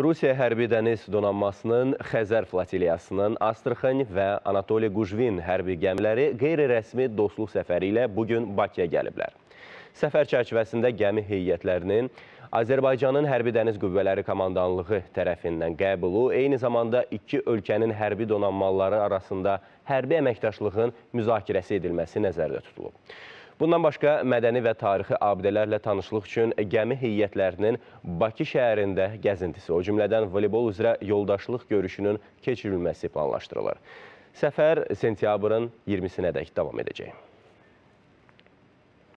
Rusiya Hərbi Dəniz Donanmasının Xəzər flotiliyasının Astrxan və Anatoli Qujvin hərbi gəmiləri qeyri-rəsmi dostluq səfəri ilə bugün Bakıya gəliblər. Səfər çərçivəsində gəmi heyətlərinin Azərbaycanın Hərbi Dəniz Qüvvələri Komandanlığı tərəfindən qəbulu, eyni zamanda iki ölkənin hərbi donanmaları arasında hərbi əməkdaşlığın müzakirəsi edilməsi nəzərdə tutulub. Bundan başqa mədəni və tarixi abidələrlə tanışlıq üçün gəmi heyətlərinin Bakı şəhərində gəzintisi, o cümlədən voleybol üzrə yoldaşlıq görüşünün keçirilməsi planlaşdırılır. Səfər sentyabrın 20-sinədək davam edəcək.